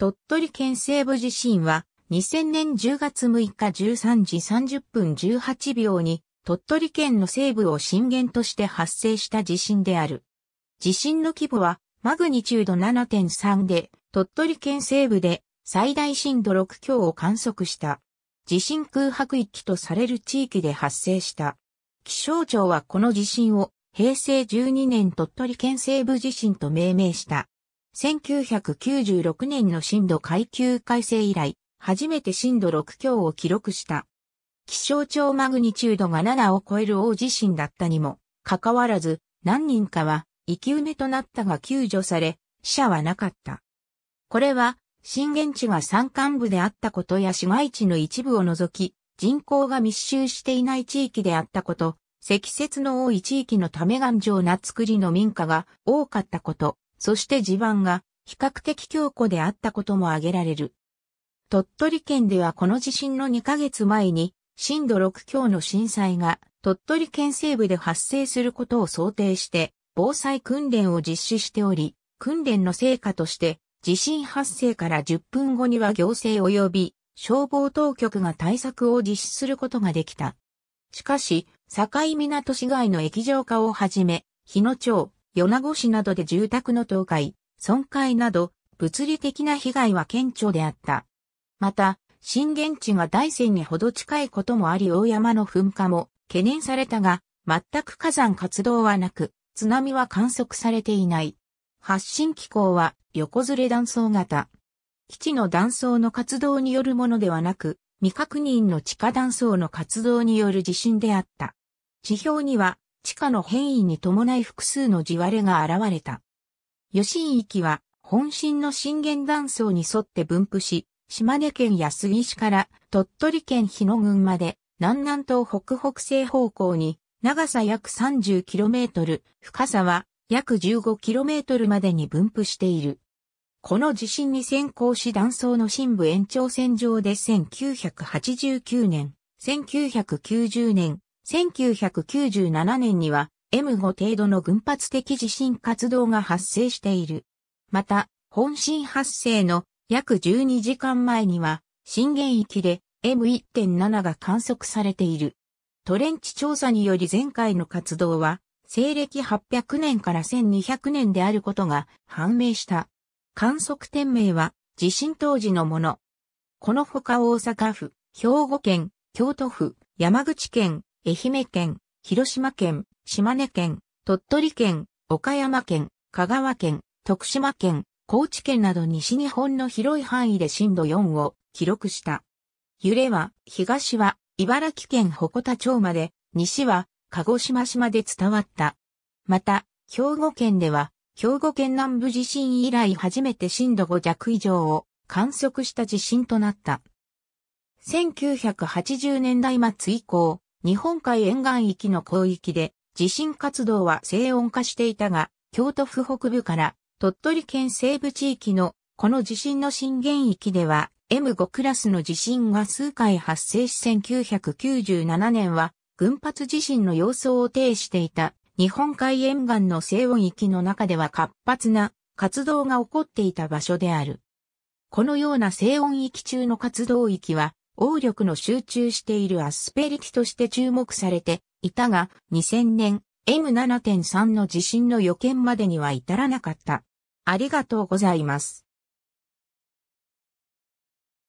鳥取県西部地震は、2000年10月6日13時30分18秒に、鳥取県の西部を震源として発生した地震である。地震の規模は、マグニチュード7.3で、鳥取県西部で最大震度6強を観測した。地震空白域とされる地域で発生した。気象庁はこの地震を平成12年鳥取県西部地震と命名した。1996年の震度階級改正以来、初めて震度6強を記録した。気象庁マグニチュードが7を超える大地震だったにも、かかわらず、何人かは、生き埋めとなったが救助され、死者はなかった。これは、震源地が山間部であったことや市街地の一部を除き、人口が密集していない地域であったこと、積雪の多い地域のため頑丈な作りの民家が多かったこと、そして地盤が比較的強固であったことも挙げられる。鳥取県ではこの地震の2ヶ月前に震度6強の震災が鳥取県西部で発生することを想定して防災訓練を実施しており、訓練の成果として地震発生から10分後には行政及び消防当局が対策を実施することができた。しかし、境港市街の液状化をはじめ、日野町、米子市などで住宅の倒壊、損壊など、物理的な被害は顕著であった。また、震源地が大山にほど近いこともあり大山の噴火も懸念されたが、全く火山活動はなく、津波は観測されていない。発信機構は横ずれ断層型。基地の断層の活動によるものではなく、未確認の地下断層の活動による地震であった。地表には地下の変異に伴い複数の地割れが現れた。余震域は本震の震源断層に沿って分布し、島根県安杉市から鳥取県日野郡まで南南東北北西方向に長さ約 30km、深さは約 15km までに分布している。この地震に先行し断層の深部延長線上で1989年、1990年、1997年には M5 程度の群発的地震活動が発生している。また、本震発生の約12時間前には、震源域で M1.7 が観測されている。トレンチ調査により前回の活動は、西暦800年から1200年であることが判明した。観測点名は地震当時のもの。このほか大阪府、兵庫県、京都府、山口県、愛媛県、広島県、島根県、鳥取県、岡山県、香川県、徳島県、高知県など西日本の広い範囲で震度4を記録した。揺れは、東は、茨城県鉾田町まで、西は、鹿児島市まで伝わった。また、兵庫県では、兵庫県南部地震以来初めて震度5弱以上を観測した地震となった。1980年代末以降、日本海沿岸域の広域で地震活動は静音化していたが、京都府北部から鳥取県西部地域のこの地震の震源域では M5 クラスの地震が数回発生し1997年は群発地震の様相を呈していた日本海沿岸の静音域の中では活発な活動が起こっていた場所である。このような静音域中の活動域は暴力の集中しているアスペリティとして注目されていたが、2000年 M7.3 の地震の予見までには至らなかった。ありがとうございます。